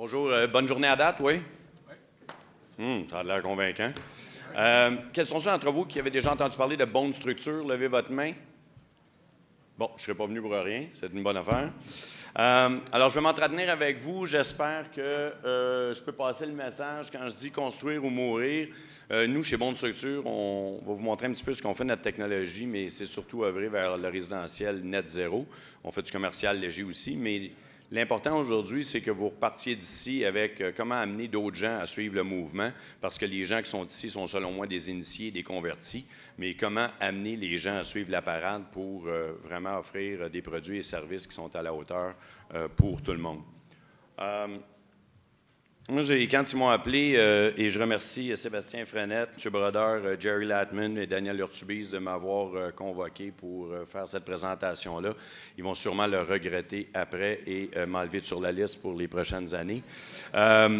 Bonjour, euh, bonne journée à date, oui? Oui. Hum, ça a l'air convaincant. Euh, quels sont ceux d'entre vous qui avez déjà entendu parler de bonne structure? Levez votre main. Bon, je ne serais pas venu pour rien, c'est une bonne affaire. Euh, alors, je vais m'entretenir avec vous. J'espère que je peux passer le message quand je dis construire ou mourir. nous, chez Bonne Structure, on va vous montrer un petit peu ce qu'on fait de notre technologie, mais c'est surtout œuvrer vers le résidentiel net zéro. On fait du commercial léger aussi, mais L'important aujourd'hui, c'est que vous repartiez d'ici avec euh, comment amener d'autres gens à suivre le mouvement, parce que les gens qui sont ici sont selon moi des initiés, des convertis, mais comment amener les gens à suivre la parade pour euh, vraiment offrir euh, des produits et services qui sont à la hauteur pour tout le monde quand ils m'ont appelé, euh, et je remercie euh, Sébastien Frenette, M. Brodeur, euh, Jerry Latman et Daniel Urtubis de m'avoir convoqué pour faire cette présentation-là. Ils vont sûrement le regretter après et m'enlever sur la liste pour les prochaines années. quand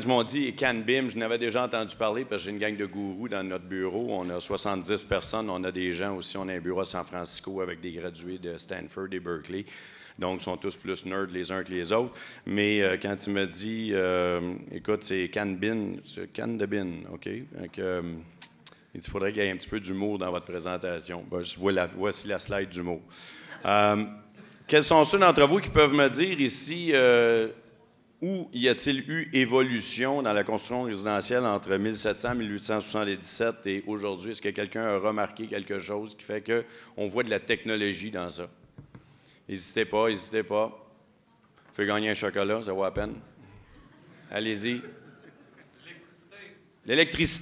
ils m'ont dit CanBim, je n'avais déjà entendu parler parce que j'ai une gang de gourous dans notre bureau. On a 70 personnes, on a des gens aussi, on a un bureau à San Francisco avec des gradués de Stanford et Berkeley donc ils sont tous plus nerds les uns que les autres. Mais euh, quand il me dit, euh, écoute, c'est Canbin, c'est can de bin, OK? Euh, il faudrait qu'il y ait un petit peu d'humour dans votre présentation. Ben, voici la slide d'humour. quels sont ceux d'entre vous qui peuvent me dire ici où y a-t-il eu évolution dans la construction résidentielle entre 1700 et 1877 et aujourd'hui? Est-ce que quelqu'un a remarqué quelque chose qui fait qu'on voit de la technologie dans ça? N'hésitez pas, n'hésitez pas. Fait gagner un chocolat, ça vaut à peine. Allez-y. L'électricité.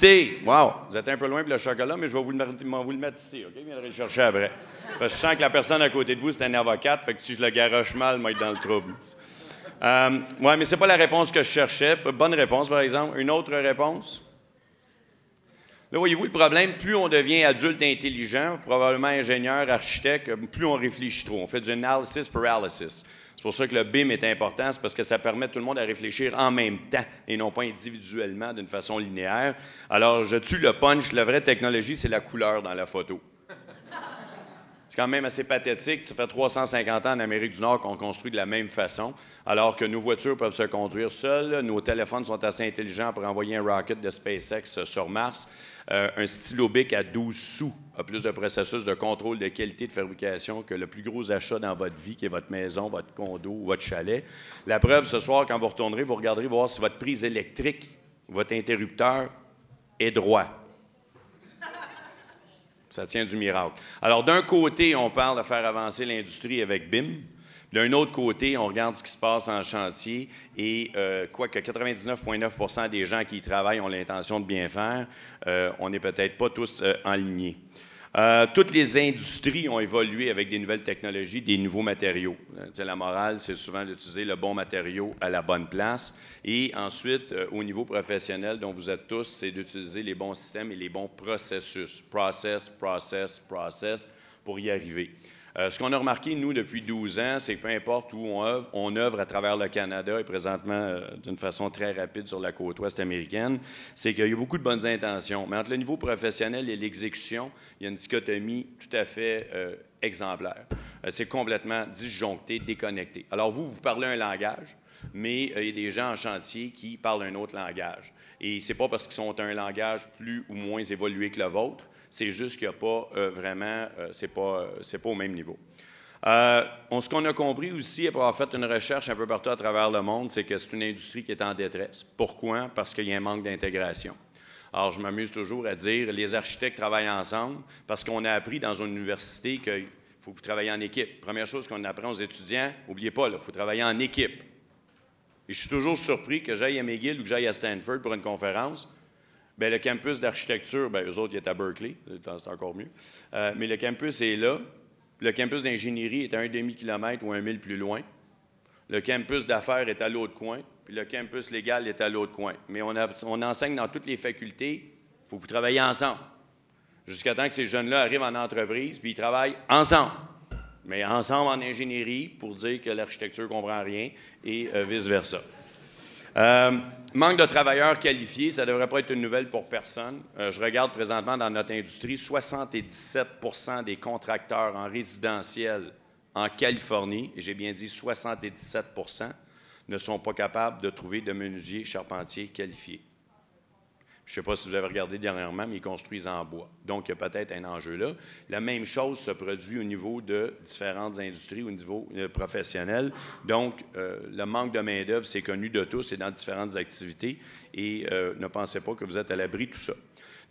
L'électricité. Wow! Vous êtes un peu loin pour le chocolat, mais je vais vous le, mettre ici, OK? Je viendrai le chercher après. Parce que je sens que la personne à côté de vous, c'est un avocat. fait que si je le garoche mal, il va être dans le trouble. Euh, oui, mais c'est pas la réponse que je cherchais. Bonne réponse, par exemple. Une autre réponse? Là, voyez-vous le problème, plus on devient adulte intelligent, probablement ingénieur, architecte, plus on réfléchit trop. On fait du analysis paralysis. C'est pour ça que le BIM est important, c'est parce que ça permet tout le monde à réfléchir en même temps et non pas individuellement d'une façon linéaire. Alors, je tue le punch. La vraie technologie, c'est la couleur dans la photo. C'est quand même assez pathétique. Ça fait 350 ans en Amérique du Nord qu'on construit de la même façon, alors que nos voitures peuvent se conduire seules, nos téléphones sont assez intelligents pour envoyer un rocket de SpaceX sur Mars. Euh, un stylo bic à 12 sous a plus de processus de contrôle de qualité de fabrication que le plus gros achat dans votre vie, qui est votre maison, votre condo ou votre chalet. La preuve, ce soir, quand vous retournerez, vous regarderez voir si votre prise électrique, votre interrupteur est droit. Ça tient du miracle. Alors, d'un côté, on parle de faire avancer l'industrie avec BIM. D'un autre côté, on regarde ce qui se passe en chantier et euh, quoique 99,9 des gens qui y travaillent ont l'intention de bien faire, euh, on n'est peut-être pas tous euh, en euh, toutes les industries ont évolué avec des nouvelles technologies, des nouveaux matériaux. Euh, la morale, c'est souvent d'utiliser le bon matériau à la bonne place. Et ensuite, euh, au niveau professionnel, dont vous êtes tous, c'est d'utiliser les bons systèmes et les bons processus. Process, process, process pour y arriver. Euh, ce qu'on a remarqué, nous, depuis 12 ans, c'est que peu importe où on œuvre, on œuvre à travers le Canada et présentement euh, d'une façon très rapide sur la côte ouest américaine, c'est qu'il y a beaucoup de bonnes intentions. Mais entre le niveau professionnel et l'exécution, il y a une dichotomie tout à fait euh, exemplaire. c'est complètement disjoncté, déconnecté. Alors vous, vous parlez un langage, mais il y a des gens en chantier qui parlent un autre langage. Et c'est pas parce qu'ils ont un langage plus ou moins évolué que le vôtre c'est juste qu'il n'y a pas euh, vraiment, euh, euh, c'est pas, au même niveau. ce qu'on a compris aussi, après avoir fait une recherche un peu partout à travers le monde, c'est que c'est une industrie qui est en détresse. Pourquoi? Parce qu'il y a un manque d'intégration. Alors, je m'amuse toujours à dire, les architectes travaillent ensemble parce qu'on a appris dans une université qu'il faut travailler en équipe. Première chose qu'on apprend aux étudiants, n'oubliez pas, il faut travailler en équipe. Et je suis toujours surpris que j'aille à McGill ou que j'aille à Stanford pour une conférence. Bien, le campus d'architecture, bien, eux autres, ils étaient à Berkeley, euh, c'est encore mieux. Euh, mais le campus est là. Le campus d'ingénierie est à un demi-kilomètre ou un mille plus loin. Le campus d'affaires est à l'autre coin. Puis le campus légal est à l'autre coin. Mais on, enseigne dans toutes les facultés. Il faut que vous travaillez ensemble. Jusqu'à temps que ces jeunes-là arrivent en entreprise, puis ils travaillent ensemble. Mais ensemble en ingénierie pour dire que l'architecture ne comprend rien et euh, vice-versa. Euh, manque de travailleurs qualifiés, ça ne devrait pas être une nouvelle pour personne. Euh, je regarde présentement dans notre industrie, 77 des contracteurs en résidentiel en Californie, et j'ai bien dit 77 ne sont pas capables de trouver de menuisiers charpentiers qualifiés. Je ne sais pas si vous avez regardé dernièrement, mais ils construisent en bois. Donc, il y a peut-être un enjeu là. La même chose se produit au niveau de différentes industries, au niveau euh, professionnel. Donc, euh, le manque de main-d'œuvre, c'est connu de tous et dans différentes activités. Et euh, ne pensez pas que vous êtes à l'abri de tout ça.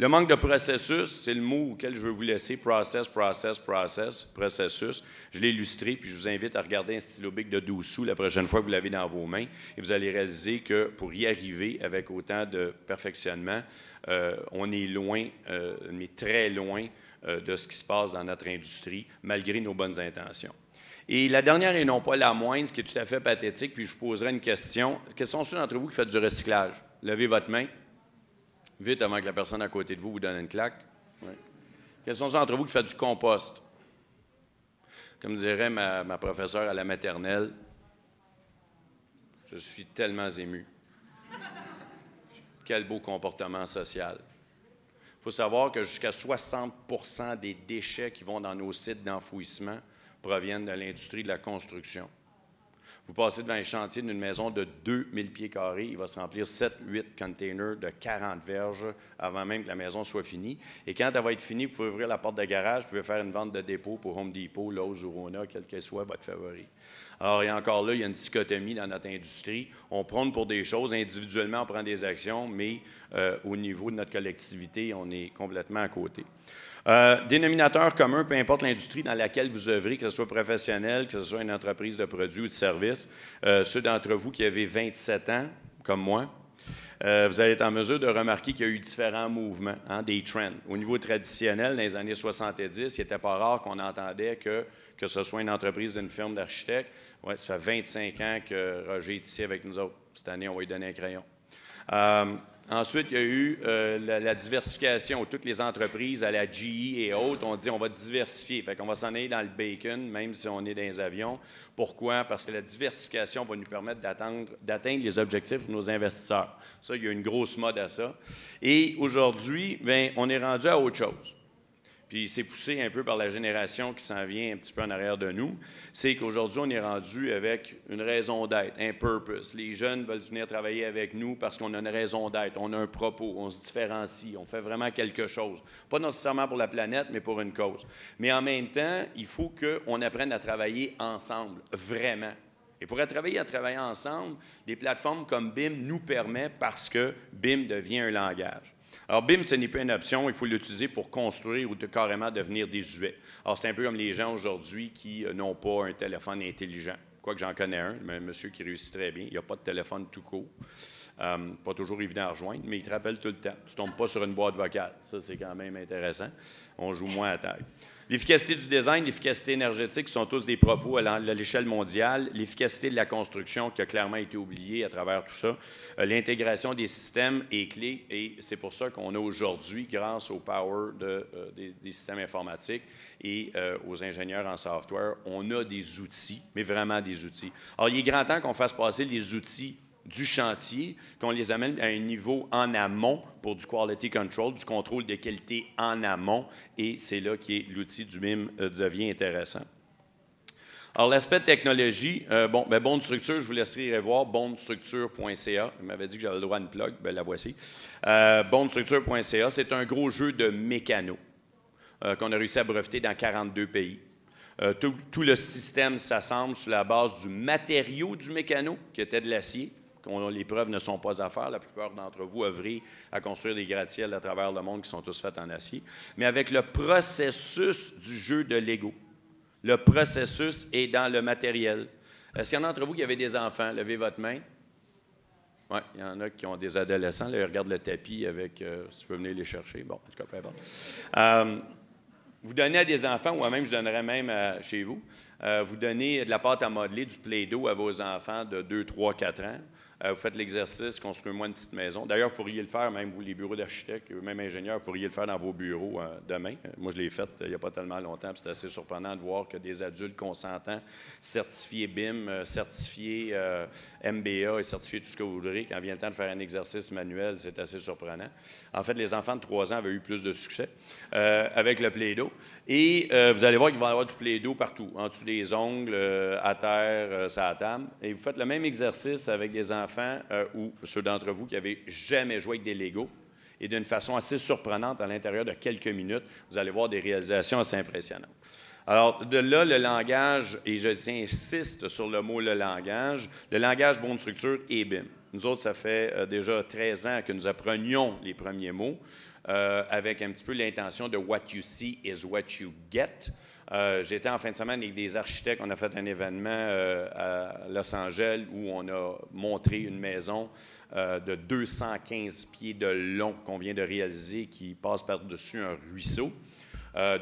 Le manque de processus, c'est le mot auquel je veux vous laisser. Process, process, process, processus. Je l'ai illustré, puis je vous invite à regarder un stylo de 12 sous la prochaine fois que vous l'avez dans vos mains. Et vous allez réaliser que pour y arriver avec autant de perfectionnement, euh, on est loin, mais euh, très loin euh, de ce qui se passe dans notre industrie, malgré nos bonnes intentions. Et la dernière et non pas la moindre, ce qui est tout à fait pathétique, puis je vous poserai une question. Quels sont ceux d'entre vous qui faites du recyclage? Levez votre main. Vite avant que la personne à côté de vous vous donne une claque. Quels sont ceux d'entre vous qui font du compost? Comme dirait ma, ma professeure à la maternelle, je suis tellement ému. Quel beau comportement social. Il faut savoir que jusqu'à 60 des déchets qui vont dans nos sites d'enfouissement proviennent de l'industrie de la construction. Vous passez devant un chantier d'une maison de 2000 pieds carrés, il va se remplir 7-8 containers de 40 verges avant même que la maison soit finie. Et quand elle va être finie, vous pouvez ouvrir la porte de garage, vous pouvez faire une vente de dépôt pour Home Depot, Lowe's ou Rona, quel que soit votre favori. Alors, et encore là, il y a une dichotomie dans notre industrie. On prône pour des choses, individuellement, on prend des actions, mais euh, au niveau de notre collectivité, on est complètement à côté. Euh, dénominateur commun, peu importe l'industrie dans laquelle vous œuvrez, que ce soit professionnel, que ce soit une entreprise de produits ou de services, euh, ceux d'entre vous qui avez 27 ans, comme moi, euh, vous allez être en mesure de remarquer qu'il y a eu différents mouvements, hein, des trends. Au niveau traditionnel, dans les années 70, il n'était pas rare qu'on entendait que, que ce soit une entreprise d'une firme d'architecte. ouais, ça fait 25 ans que Roger est ici avec nous autres. Cette année, on va lui donner un crayon. Ensuite, il y a eu euh, la, diversification. Toutes les entreprises à la GE et autres ont dit on va diversifier. Fait qu'on va s'en aller dans le bacon, même si on est dans les avions. Pourquoi? Parce que la diversification va nous permettre d'atteindre les objectifs de nos investisseurs. Ça, il y a une grosse mode à ça. Et aujourd'hui, ben, on est rendu à autre chose puis c'est poussé un peu par la génération qui s'en vient un petit peu en arrière de nous, c'est qu'aujourd'hui, on est rendu avec une raison d'être, un purpose. Les jeunes veulent venir travailler avec nous parce qu'on a une raison d'être, on a un propos, on se différencie, on fait vraiment quelque chose. Pas nécessairement pour la planète, mais pour une cause. Mais en même temps, il faut qu'on apprenne à travailler ensemble, vraiment. Et pour travailler à travailler ensemble, des plateformes comme BIM nous permettent parce que BIM devient un langage. Alors, BIM, ce n'est plus une option, il faut l'utiliser pour construire ou carrément devenir désuet. Alors, c'est un peu comme les gens aujourd'hui qui euh, n'ont pas un téléphone intelligent. Quoique j'en connais un, un monsieur qui réussit très bien, il n'y a pas de téléphone tout court. Euh, pas toujours évident à rejoindre, mais il te rappelle tout le temps. Tu ne tombes pas sur une boîte vocale. Ça, c'est quand même intéressant. On joue moins à taille. L'efficacité du design, l'efficacité énergétique sont tous des propos à l'échelle mondiale. L'efficacité de la construction qui a clairement été oubliée à travers tout ça. Euh, l'intégration des systèmes est clé et c'est pour ça qu'on a aujourd'hui, grâce au power de, euh, des, systèmes informatiques et euh, aux ingénieurs en software, on a des outils, mais vraiment des outils. Alors, il est grand temps qu'on fasse passer les outils du chantier, qu'on les amène à un niveau en amont pour du quality control, du contrôle de qualité en amont, et c'est là que l'outil du MIME euh, devient intéressant. Alors, l'aspect technologie, euh, bon, ben, bonne structure, je vous laisserai voir, revoir, bondestructure.ca. Il m'avait dit que j'avais le droit à une plug, ben, la voici. Euh, c'est un gros jeu de mécano euh, qu'on a réussi à breveter dans 42 pays. tout, le système s'assemble sur la base du matériau du mécano, qui était de l'acier, les preuves ne sont pas à faire. La plupart d'entre vous œuvrez à construire des gratte-ciels à travers le monde qui sont tous faits en acier. Mais avec le processus du jeu de Lego, le processus est dans le matériel. Est-ce qu'il y en a d'entre vous qui avez des enfants? Levez votre main. Oui, il y en a qui ont des adolescents. Là, ils regardent le tapis avec. Euh, si tu peux venir les chercher. Bon, en tout cas, peu importe. Euh, vous donnez à des enfants, moi même je donnerais même chez vous, euh, vous donnez de la pâte à modeler, du play-doh à vos enfants de 2, 3, 4 ans. Euh, vous faites l'exercice, construisez-moi une petite maison. D'ailleurs, vous pourriez le faire, même vous, les bureaux d'architectes, même ingénieurs, vous pourriez le faire dans vos bureaux euh, demain. Euh, moi, je l'ai fait il n'y a pas tellement longtemps, c'est assez surprenant de voir que des adultes consentants, certifiés BIM, certifiés MBA et certifiés tout ce que vous voudrez, quand vient le temps de faire un exercice manuel, c'est assez surprenant. En fait, les enfants de 3 ans avaient eu plus de succès avec le plaido. Et vous allez voir qu'il va y avoir du plaido partout, en dessous des ongles, à terre, ça à Et vous faites le même exercice avec des enfants enfants euh, ou ceux d'entre vous qui n'avez jamais joué avec des Legos, et d'une façon assez surprenante, à l'intérieur de quelques minutes, vous allez voir des réalisations assez impressionnantes. Alors, de là, le langage, et je insiste sur le mot le langage, le langage bon de structure et BIM. Nous autres, ça fait euh, déjà 13 ans que nous apprenions les premiers mots, euh, avec un petit peu l'intention de what you see is what you get. Euh, j'étais en fin de semaine avec des architectes. On a fait un événement euh, à Los Angeles où on a montré une maison euh, de 215 pieds de long qu'on vient de réaliser qui passe par-dessus un ruisseau.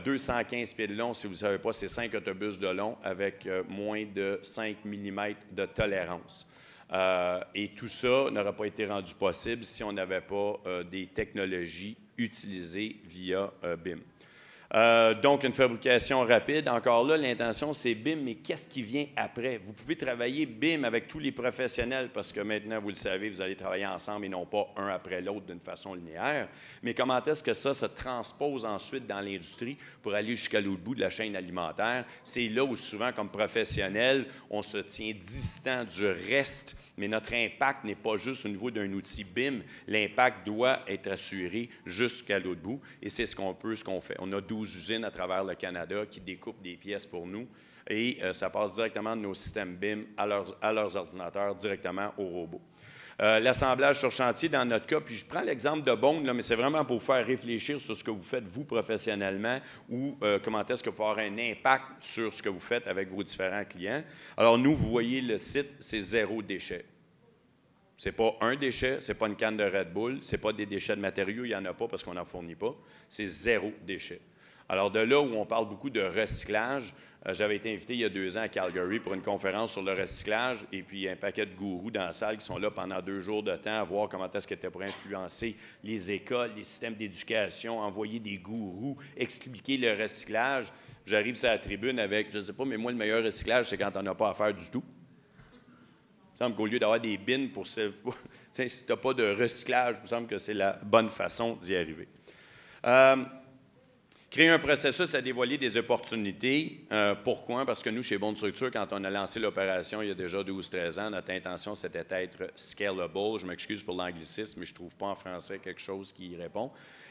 215 pieds de long, si vous ne savez pas, c'est cinq autobus de long avec moins de 5 mm de tolérance. et tout ça n'aurait pas été rendu possible si on n'avait pas des technologies utilisées via BIM. Euh, donc, une fabrication rapide. Encore là, l'intention, c'est BIM, mais qu'est-ce qui vient après? Vous pouvez travailler BIM avec tous les professionnels parce que maintenant, vous le savez, vous allez travailler ensemble et non pas un après l'autre d'une façon linéaire. Mais comment est-ce que ça se transpose ensuite dans l'industrie pour aller jusqu'à l'autre bout de la chaîne alimentaire? C'est là où souvent, comme professionnel, on se tient distant du reste, mais notre impact n'est pas juste au niveau d'un outil BIM. L'impact doit être assuré jusqu'à l'autre bout et c'est ce qu'on peut, ce qu'on fait. On a usines à travers le Canada qui découpent des pièces pour nous et euh, ça passe directement de nos systèmes BIM à, leurs ordinateurs, directement aux robots. Euh, l'assemblage sur chantier, dans notre cas, puis je prends l'exemple de Bond, là, mais c'est vraiment pour vous faire réfléchir sur ce que vous faites, vous, professionnellement, ou euh, comment est-ce que vous avoir un impact sur ce que vous faites avec vos différents clients. Alors, nous, vous voyez le site, c'est zéro déchet. C'est pas un déchet, c'est pas une canne de Red Bull, c'est pas des déchets de matériaux, il n'y en a pas parce qu'on n'en fournit pas. C'est zéro déchet. Alors de là où on parle beaucoup de recyclage, euh, j'avais été invité il y a deux ans à Calgary pour une conférence sur le recyclage et puis il y a un paquet de gourous dans la salle qui sont là pendant deux jours de temps à voir comment est-ce que tu pour influencer les écoles, les systèmes d'éducation, envoyer des gourous, expliquer le recyclage. J'arrive sur la tribune avec, je ne sais pas, mais moi, le meilleur recyclage, c'est quand on n'a pas à faire du tout. Il me semble qu'au lieu d'avoir des bins pour... Se... si tu n'as pas de recyclage, il me semble que c'est la bonne façon d'y arriver. Euh, Créer un processus à dévoiler des opportunités. Euh, pourquoi? Parce que nous, chez Bonne Structure, quand on a lancé l'opération il y a déjà 12-13 ans, notre intention, c'était d'être scalable. Je m'excuse pour l'anglicisme, mais je ne trouve pas en français quelque chose qui y répond.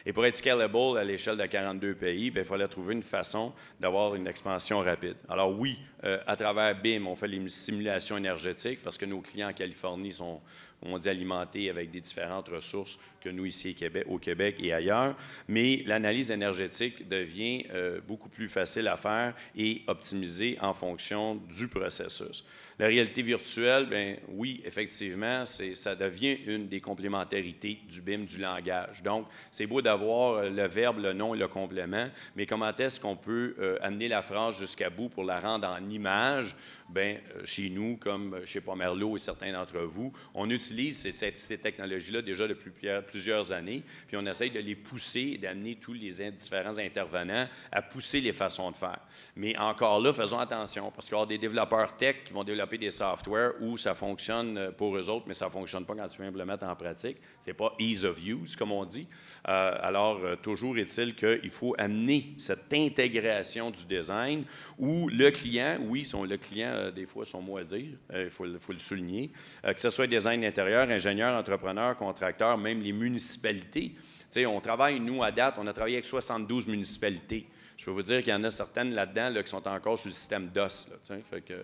Et pour être scalable à l'échelle de 42 pays, ben, il fallait trouver une façon d'avoir une expansion rapide. Alors oui, euh, à travers BIM, on fait les simulations énergétiques parce que nos clients en Californie sont, on dit, alimentés avec des différentes ressources nous ici au Québec et ailleurs, mais l'analyse énergétique devient euh, beaucoup plus facile à faire et optimisée en fonction du processus. La réalité virtuelle, ben oui, effectivement, ça devient une des complémentarités du BIM du langage. Donc, c'est beau d'avoir euh, le verbe, le nom et le complément, mais comment est-ce qu'on peut euh, amener la phrase jusqu'à bout pour la rendre en image? Ben, chez nous, comme chez Pomerlo et certains d'entre vous, on utilise ces, technologies-là déjà depuis plusieurs plusieurs années, puis on essaye de les pousser d'amener tous les différents intervenants à pousser les façons de faire. Mais encore là, faisons attention, parce qu'il y a des développeurs tech qui vont développer des softwares où ça fonctionne euh, pour eux autres, mais ça ne fonctionne pas quand tu viens le mettre en pratique. Ce n'est pas ease of use, comme on dit. Euh, alors, euh, toujours est-il qu'il faut amener cette intégration du design où le client, oui, le client, euh, des fois, son mot à dire, il faut, faut, le souligner, que ce soit design intérieur, ingénieur, entrepreneur, contracteur, même les municipalités. sais, on travaille, nous, à date, on a travaillé avec 72 municipalités. Je peux vous dire qu'il y en a certaines là-dedans qui sont encore sur le système DOS. Là, fait que,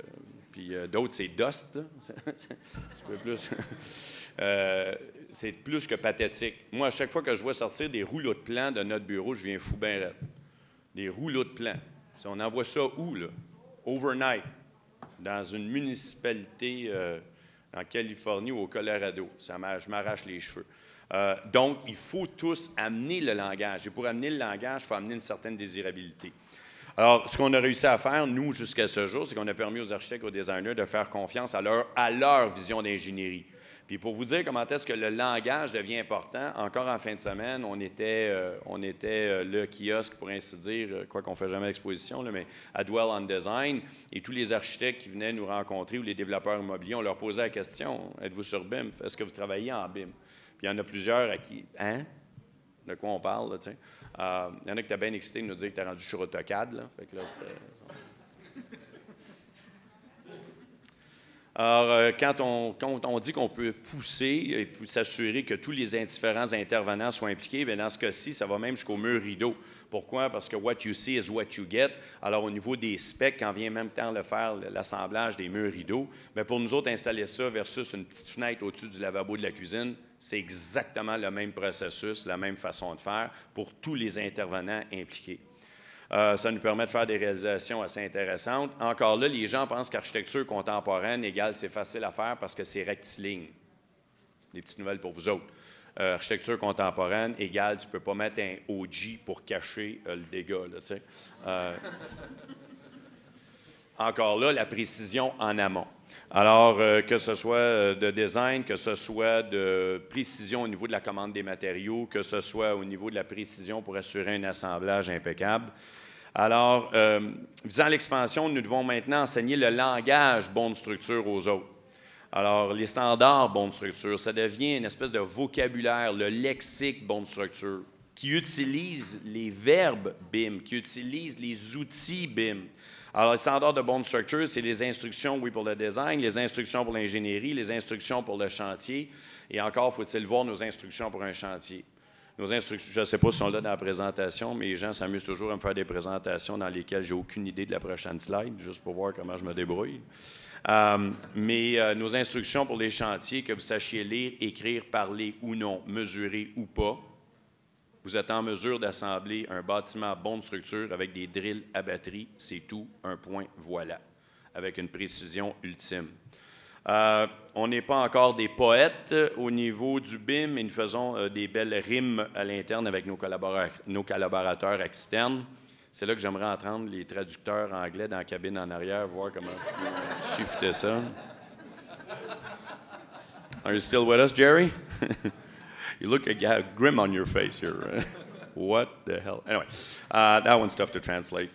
puis euh, d'autres, c'est Dust. c'est plus. Euh, c'est plus que pathétique. Moi, à chaque fois que je vois sortir des rouleaux de plans de notre bureau, je viens fou ben raide. Des rouleaux de plans. Si on envoie ça où, là? Overnight, dans une municipalité euh, en Californie ou au Colorado. Ça je m'arrache les cheveux. donc, il faut tous amener le langage. Et pour amener le langage, il faut amener une certaine désirabilité. Alors, ce qu'on a réussi à faire, nous, jusqu'à ce jour, c'est qu'on a permis aux architectes, aux designers de faire confiance à leur, à leur vision d'ingénierie. Puis pour vous dire comment est-ce que le langage devient important, encore en fin de semaine, on était, euh, on était euh, le kiosque, pour ainsi dire, euh, quoi qu'on ne fait jamais d'exposition, mais à Dwell on Design, et tous les architectes qui venaient nous rencontrer ou les développeurs immobiliers, on leur posait la question, êtes-vous sur BIM? Est-ce que vous travaillez en BIM? Puis il y en a plusieurs à qui, hein? De quoi on parle, tu sais? il euh, y en a qui étaient bien excités de nous dire que tu rendu sur AutoCAD. Là. Alors, euh, quand, on, dit qu'on peut pousser et s'assurer que tous les différents intervenants soient impliqués, bien dans ce cas-ci, ça va même jusqu'au mur rideau. Pourquoi? Parce que what you see is what you get. Alors, au niveau des specs, quand vient même temps de faire l'assemblage des murs rideaux, bien pour nous autres, installer ça versus une petite fenêtre au-dessus du lavabo de la cuisine, c'est exactement le même processus, la même façon de faire pour tous les intervenants impliqués. Euh, ça nous permet de faire des réalisations assez intéressantes. Encore là, les gens pensent qu'architecture contemporaine égale c'est facile à faire parce que c'est rectiligne. Des petites nouvelles pour vous autres. Euh, architecture contemporaine égale tu peux pas mettre un OG pour cacher euh, le dégât. Là, encore là, la précision en amont. Alors, euh, que ce soit euh, de design, que ce soit de précision au niveau de la commande des matériaux, que ce soit au niveau de la précision pour assurer un assemblage impeccable. Alors, euh, visant l'expansion, nous devons maintenant enseigner le langage bonne structure aux autres. Alors, les standards bonne structure, ça devient une espèce de vocabulaire, le lexique bonne structure, qui utilise les verbes BIM, qui utilise les outils BIM alors, les standards de bond structure, c'est les instructions, oui, pour le design, les instructions pour l'ingénierie, les instructions pour le chantier. Et encore, faut-il voir nos instructions pour un chantier. Nos instructions, je ne sais pas si on l'a dans la présentation, mais les gens s'amusent toujours à me faire des présentations dans lesquelles j'ai aucune idée de la prochaine slide, juste pour voir comment je me débrouille. Euh, mais euh, nos instructions pour les chantiers, que vous sachiez lire, écrire, parler ou non, mesurer ou pas, vous êtes en mesure d'assembler un bâtiment à bonne structure avec des drills à batterie. C'est tout, un point, voilà, avec une précision ultime. Euh, on n'est pas encore des poètes au niveau du BIM mais nous faisons euh, des belles rimes à l'interne avec nos, nos collaborateurs externes. C'est là que j'aimerais entendre les traducteurs anglais dans la cabine en arrière, voir comment shifter ça. Are you still with us, Jerry? you look grim on your face here. what the hell? Anyway, uh, that one's tough to translate.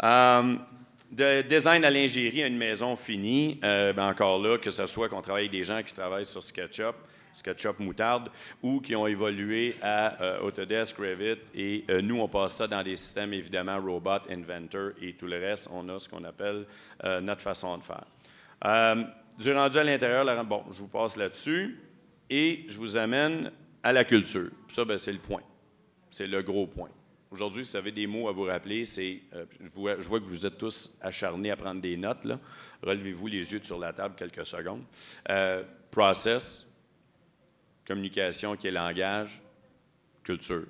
Um, design à l'ingérie à une maison finie, euh, ben, encore là, que ce soit qu'on travaille avec des gens qui travaillent sur SketchUp, SketchUp Moutarde, ou qui ont évolué à euh, Autodesk, Revit, et euh, nous, on passe ça dans des systèmes, évidemment, Robot, Inventor et tout le reste. On a ce qu'on appelle notre façon de faire. du rendu à l'intérieur, bon, je vous passe là-dessus, et je vous amène à la culture. ça, ben, c'est le point. C'est le gros point. Aujourd'hui, si vous avez des mots à vous rappeler, c'est. Euh, je, vois, que vous êtes tous acharnés à prendre des notes. Relevez-vous les yeux sur la table quelques secondes. Euh, process, communication qui est langage, culture.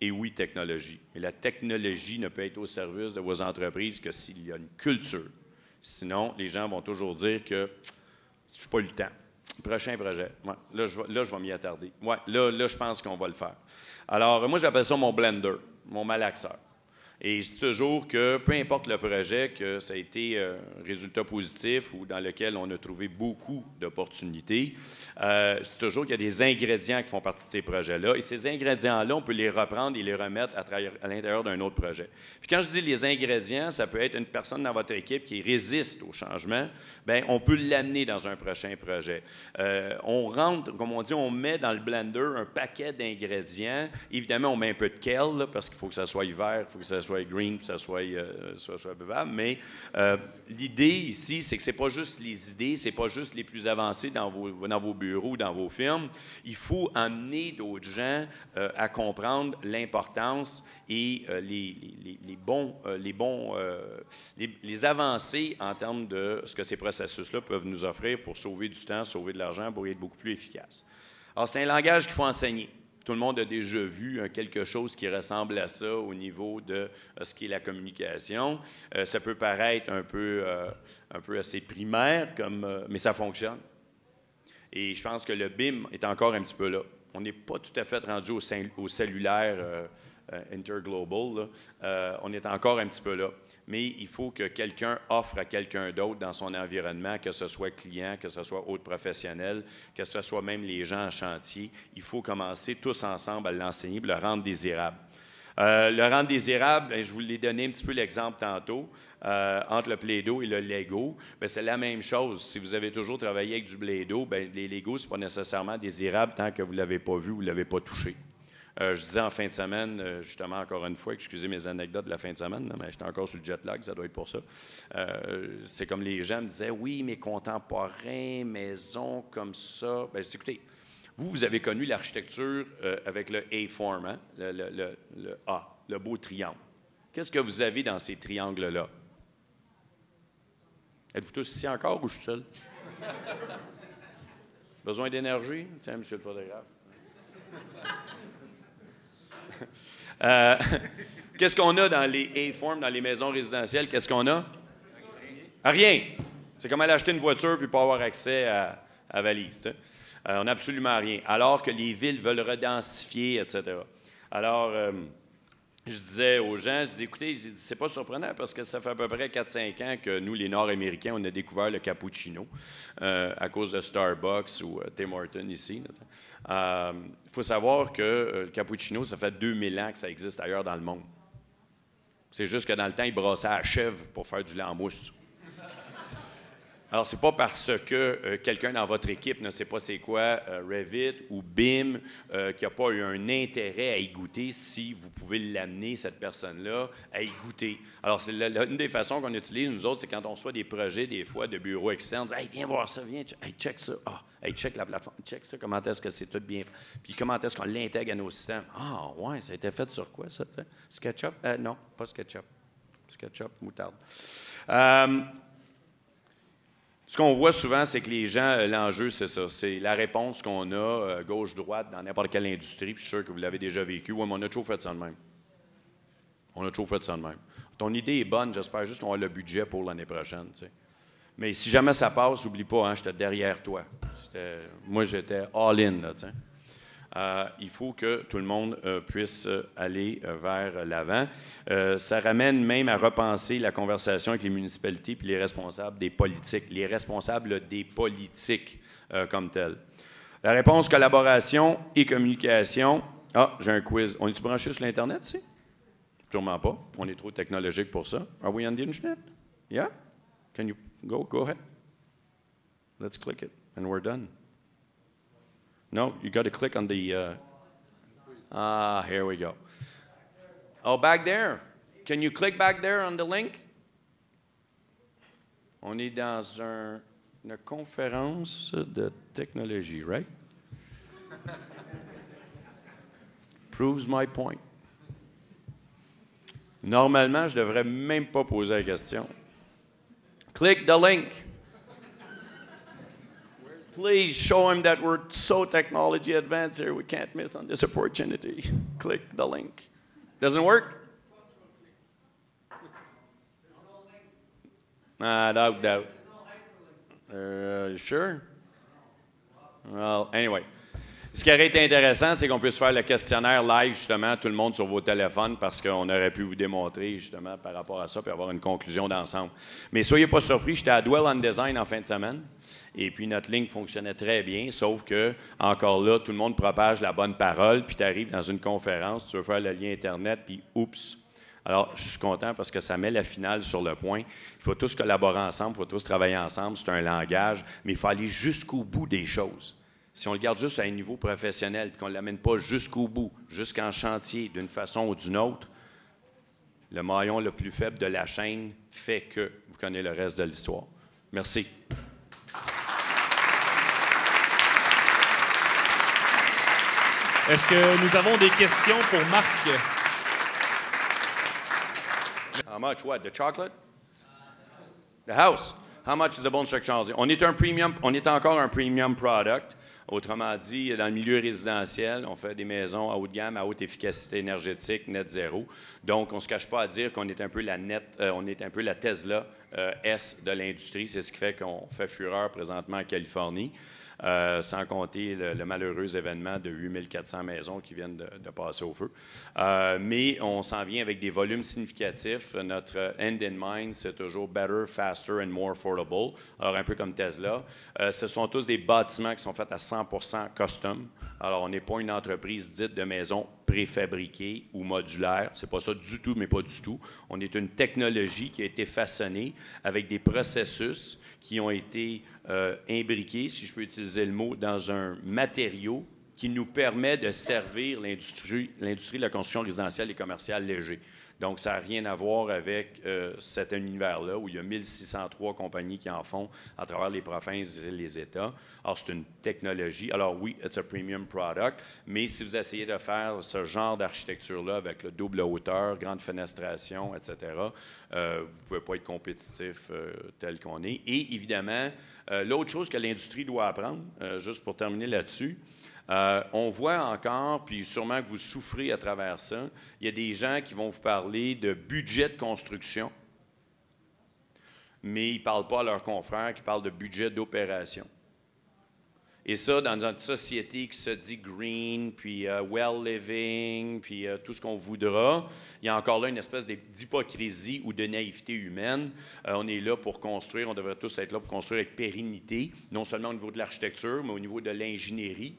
Et oui, technologie. Mais la technologie ne peut être au service de vos entreprises que s'il y a une culture. Sinon, les gens vont toujours dire que je n'ai pas eu le temps. Prochain projet. Là, je, vais m'y attarder. Ouais. Là, là, je pense qu'on va le faire. Alors, moi, j'appelle ça mon blender, mon malaxeur. Et c'est toujours que peu importe le projet, que ça a été euh, un résultat positif ou dans lequel on a trouvé beaucoup d'opportunités, c'est euh, toujours qu'il y a des ingrédients qui font partie de ces projets-là. Et ces ingrédients-là, on peut les reprendre et les remettre à, l'intérieur d'un autre projet. Puis quand je dis les ingrédients, ça peut être une personne dans votre équipe qui résiste au changement. Bien, on peut l'amener dans un prochain projet. Euh, on rentre, comme on dit, on met dans le blender un paquet d'ingrédients. Évidemment, on met un peu de kale, parce qu'il faut que ça soit hiver, il faut que ça soit soit green, euh, ça soit, buvable. Mais euh, l'idée ici, c'est que ce n'est pas juste les idées, ce n'est pas juste les plus avancées dans vos, vos bureaux, dans vos firmes. Il faut amener d'autres gens euh, à comprendre l'importance et les, bons, les, bons les, les, avancées en termes de ce que ces processus-là peuvent nous offrir pour sauver du temps, sauver de l'argent, pour être beaucoup plus efficace. Alors, c'est un langage qu'il faut enseigner. Tout le monde a déjà vu euh, quelque chose qui ressemble à ça au niveau de euh, ce qui est la communication. Euh, ça peut paraître un peu, un peu assez primaire, comme, mais ça fonctionne. Et je pense que le BIM est encore un petit peu là. On n'est pas tout à fait rendu au cellulaire euh, interglobal, euh, on est encore un petit peu là. Mais il faut que quelqu'un offre à quelqu'un d'autre dans son environnement, que ce soit client, que ce soit autre professionnel, que ce soit même les gens en chantier. Il faut commencer tous ensemble à l'enseigner, le rendre désirable. Euh, le rendre désirable, ben, je vous l'ai donné un petit peu l'exemple tantôt, entre le plaido et le Lego, ben, c'est la même chose. Si vous avez toujours travaillé avec du plaido, ben, les Lego, ce n'est pas nécessairement désirable tant que vous ne l'avez pas vu, vous ne l'avez pas touché. Euh, je disais en fin de semaine, euh, justement, encore une fois, excusez mes anecdotes de la fin de semaine, mais j'étais encore sur le jet lag, ça doit être pour ça. Euh, c'est comme les gens me disaient, oui, mes contemporains, maison, comme ça. Ben, écoutez, vous, vous avez connu l'architecture avec le A-form, hein? le, A, le beau triangle. Qu'est-ce que vous avez dans ces triangles-là? Êtes-vous tous ici encore ou je suis seul? Besoin d'énergie? Tiens, monsieur le photographe. Euh, qu'est-ce qu'on a dans les a A-Form dans les maisons résidentielles? Qu'est-ce qu'on a? Rien. C'est comme aller acheter une voiture puis pas avoir accès à, valise. Euh, on n'a absolument rien. Alors que les villes veulent redensifier, etc. Alors, euh, je disais aux gens, je disais, écoutez, c'est pas surprenant parce que ça fait à peu près 4-5 ans que nous, les Nord-Américains, on a découvert le cappuccino euh, à cause de Starbucks ou euh, Tim Hortons ici. Il euh, faut savoir que le cappuccino, ça fait 2000 ans que ça existe ailleurs dans le monde. C'est juste que dans le temps, ils brassaient à chèvre pour faire du lait en mousse. Alors, c'est pas parce que euh, quelqu'un dans votre équipe ne sait pas c'est quoi euh, Revit ou BIM, euh, qui n'a pas eu un intérêt à y goûter si vous pouvez l'amener, cette personne-là, à y goûter. Alors, c'est une des façons qu'on utilise, nous autres, c'est quand on reçoit des projets, des fois, de bureaux externes, hey, viens voir ça, viens, hey, check ça, ah, hey, check la plateforme, check ça, comment est-ce que c'est tout bien, puis comment est-ce qu'on l'intègre à nos systèmes. Ah, ouais, ça a été fait sur quoi, ça? SketchUp? non, pas SketchUp. SketchUp, moutarde. Ce qu'on voit souvent, c'est que les gens, euh, l'enjeu, c'est ça. C'est la réponse qu'on a euh, gauche-droite dans n'importe quelle industrie. Puis je suis sûr que vous l'avez déjà vécu. Oui, mais on a toujours fait ça de même. On a toujours fait ça de même. Ton idée est bonne. J'espère juste qu'on a le budget pour l'année prochaine. Mais si jamais ça passe, n'oublie pas, hein, j'étais derrière toi. Moi, j'étais all-in. là. Euh, il faut que tout le monde euh, puisse euh, aller vers l'avant. ça ramène même à repenser la conversation avec les municipalités et les responsables des politiques, les responsables des politiques comme tels. La réponse collaboration et communication. Ah, j'ai un quiz. On est-tu branché sur l'Internet, si? Sûrement pas. On est trop technologique pour ça. Are we on the Internet? Yeah? Can you go? Go ahead. Let's click it, and we're done. No, you got to click on the. Uh, ah, here we go. Oh, back there. Can you click back there on the link? On est dans un, une conférence de technologie, right? Proves my point. Normalement, je devrais même pas poser la question. Click the link. Please show him that we're so technology advanced here, we can't miss on this opportunity. Click the link. Doesn't work? Nah, I doubt doubt. Uh, sure? Well, anyway. Ce qui aurait été intéressant, c'est qu'on puisse faire le questionnaire live, justement, tout le monde sur vos téléphones, parce qu'on aurait pu vous démontrer, justement, par rapport à ça, puis avoir une conclusion d'ensemble. Mais soyez pas surpris, j'étais à Dwell on Design en fin de semaine, et puis notre ligne fonctionnait très bien, sauf que, encore là, tout le monde propage la bonne parole, puis tu arrives dans une conférence, tu veux faire le lien Internet, puis oups, alors, je suis content parce que ça met la finale sur le point. Il faut tous collaborer ensemble, il faut tous travailler ensemble, c'est un langage, mais il faut aller jusqu'au bout des choses si on le garde juste à un niveau professionnel et qu'on ne l'amène pas jusqu'au bout, jusqu'en chantier, d'une façon ou d'une autre, le maillon le plus faible de la chaîne fait que vous connaissez le reste de l'histoire. Merci. Est-ce que nous avons des questions pour Marc? How much what? The chocolate? The house. How much is the bone structure? On est un on est encore un premium product. Autrement dit, dans le milieu résidentiel, on fait des maisons à haut de gamme, à haute efficacité énergétique, net zéro. Donc, on ne se cache pas à dire qu'on est un peu la net, euh, on est un peu la Tesla euh, S de l'industrie. C'est ce qui fait qu'on fait fureur présentement en Californie. Euh, sans compter le, malheureux événement de 8400 maisons qui viennent de, passer au feu. Euh, mais on s'en vient avec des volumes significatifs. Notre end in mind, c'est toujours better, faster and more affordable. Alors, un peu comme Tesla. Euh, ce sont tous des bâtiments qui sont faits à 100 custom. Alors, on n'est pas une entreprise dite de maison préfabriquée ou modulaire. C'est pas ça du tout, mais pas du tout. On est une technologie qui a été façonnée avec des processus qui ont été euh, si je peux utiliser le mot, dans un matériau qui nous permet de servir l'industrie de la construction résidentielle et commerciale léger. Donc, ça n'a rien à voir avec euh, cet univers-là où il y a 1603 compagnies qui en font à travers les provinces et les États. Alors, c'est une technologie. Alors, oui, it's a premium product, mais si vous essayez de faire ce genre d'architecture-là avec le double hauteur, grande fenestration, etc., euh, vous ne pouvez pas être compétitif euh, tel qu'on est. Et évidemment, l'autre chose que l'industrie doit apprendre, juste pour terminer là-dessus, euh, on voit encore, puis sûrement que vous souffrez à travers ça, il y a des gens qui vont vous parler de budget de construction, mais ils ne parlent pas à leurs confrères qui parlent de budget d'opération. Et ça, dans une société qui se dit green, puis euh, well living, puis euh, tout ce qu'on voudra, il y a encore là une espèce d'hypocrisie ou de naïveté humaine. on est là pour construire, on devrait tous être là pour construire avec pérennité, non seulement au niveau de l'architecture, mais au niveau de l'ingénierie.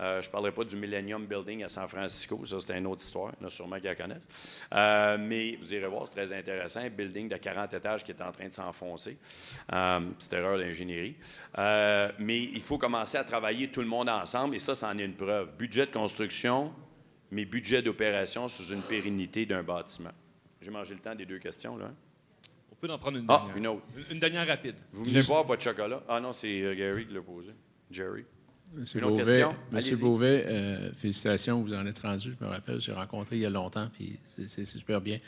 Euh, je ne parlerai pas du Millennium Building à San Francisco, ça c'est une autre histoire, il y en a sûrement qui la connaissent. Euh, mais vous irez voir, c'est très intéressant, un building de 40 étages qui est en train de s'enfoncer. Euh, petite erreur d'ingénierie. Euh, mais il faut commencer à travailler tout le monde ensemble, et ça, c'en est une preuve. Budget de construction, mais budget d'opération sous une pérennité d'un bâtiment. J'ai mangé le temps des deux questions, là. Hein? On peut en prendre une ah, dernière. Ah, une autre. Une, dernière rapide. Vous venez voir votre chocolat? Ah non, c'est Gary qui l'a posé. Jerry. Monsieur Beauvais, euh, félicitations, vous en êtes rendu. Je me rappelle, j'ai rencontré il y a longtemps, puis c'est super bien.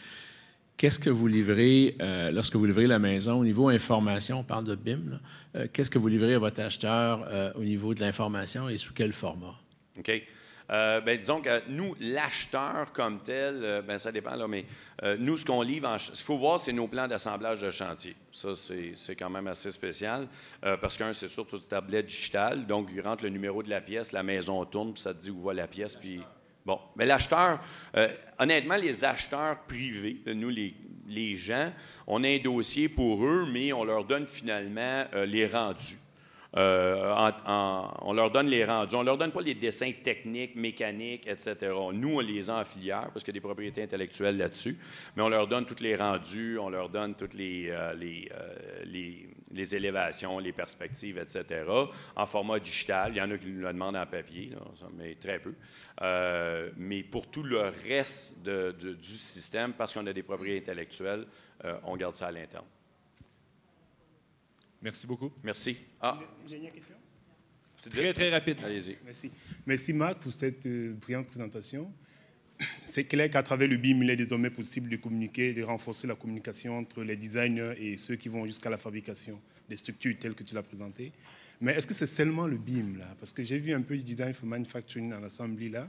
Qu'est-ce que vous livrez euh, lorsque vous livrez la maison au niveau information On parle de BIM. Euh, qu'est-ce que vous livrez à votre acheteur au niveau de l'information et sous quel format OK. Euh, ben, disons que nous, l'acheteur comme tel, euh, ben, ça dépend, là, mais euh, nous, ce qu'on livre, qu'il faut voir, c'est nos plans d'assemblage de chantier. Ça, c'est quand même assez spécial, parce qu'un, c'est surtout une tablette digitale, donc il rentre le numéro de la pièce, la maison tourne, puis ça te dit où va la pièce, puis... Bon, mais l'acheteur, honnêtement, les acheteurs privés, nous, les, les gens, on a un dossier pour eux, mais on leur donne finalement les rendus. Euh, on leur donne les rendus. On ne leur donne pas les dessins techniques, mécaniques, etc. Nous, on les a en filière parce qu'il y a des propriétés intellectuelles là-dessus, mais on leur donne tous les rendus, on leur donne toutes les, euh, euh, les, élévations, les perspectives, etc. en format digital. Il y en a qui nous le demandent en papier, mais très peu. mais pour tout le reste du système, parce qu'on a des propriétés intellectuelles, on garde ça à l'interne. Merci beaucoup. Merci. Ah. Une question? Très, très rapide. Allez-y. Merci. Merci, Marc, pour cette euh, brillante présentation. C'est clair qu'à travers le BIM, il est désormais possible de communiquer, de renforcer la communication entre les designers et ceux qui vont jusqu'à la fabrication des structures telles que tu l'as présentées. Mais est-ce que c'est seulement le BIM, là Parce que j'ai vu un peu du design for manufacturing dans l'Assemblée, là.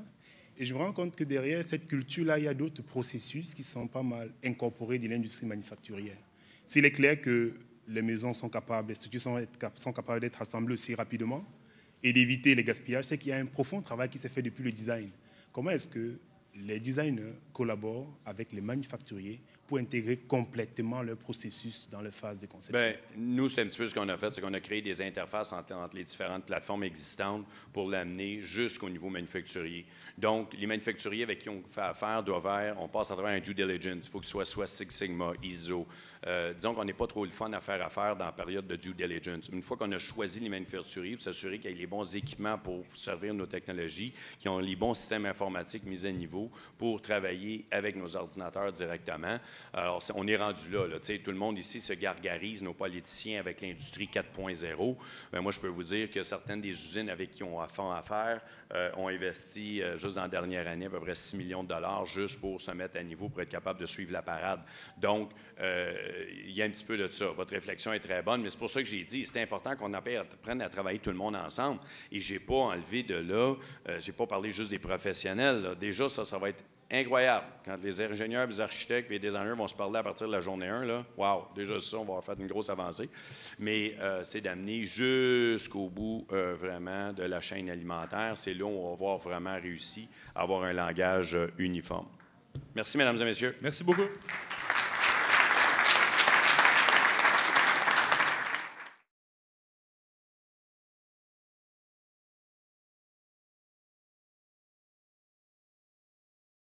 Et je me rends compte que derrière cette culture-là, il y a d'autres processus qui sont pas mal incorporés dans l'industrie manufacturière. S'il est clair que les maisons sont capables, les structures sont, capables d'être assemblées aussi rapidement et d'éviter les gaspillages, c'est qu'il y a un profond travail qui s'est fait depuis le design. Comment est-ce que les designers collaborent avec les manufacturiers intégrer complètement le processus dans la phase de conception? Bien, nous, c'est un petit peu ce qu'on a fait, c'est qu'on a créé des interfaces entre, les différentes plateformes existantes pour l'amener jusqu'au niveau manufacturier. Donc, les manufacturiers avec qui on fait affaire doivent faire, on passe à travers un due diligence. Il faut que ce soit soit Six Sigma, ISO. Euh, disons qu'on n'est pas trop le fun à faire affaire dans la période de due diligence. Une fois qu'on a choisi les manufacturiers pour s'assurer qu'il y ait les bons équipements pour servir nos technologies, qu'ils ont les bons systèmes informatiques mis à niveau pour travailler avec nos ordinateurs directement, alors, on est rendu là. tout le monde ici se gargarise, nos politiciens, avec l'industrie 4.0. Ben, moi, je peux vous dire que certaines des usines avec qui on a fond euh, ont investi, euh, juste dans la dernière année, à peu près 6 millions de dollars juste pour se mettre à niveau, pour être capable de suivre la parade. Donc, euh, il y a un petit peu de ça. Votre réflexion est très bonne, mais c'est pour ça que j'ai dit, c'est important qu'on apprenne à travailler tout le monde ensemble. Et je n'ai pas enlevé de là, je n'ai pas parlé juste des professionnels. Déjà, ça, ça va être incroyable. Quand les ingénieurs, les architectes et les designers vont se parler à partir de la journée 1, là, wow, déjà ça, on va faire une grosse avancée. Mais euh, c'est d'amener jusqu'au bout euh, vraiment de la chaîne alimentaire. C'est là où on va avoir vraiment réussi à avoir un langage euh, uniforme. Merci, mesdames et messieurs. Merci beaucoup.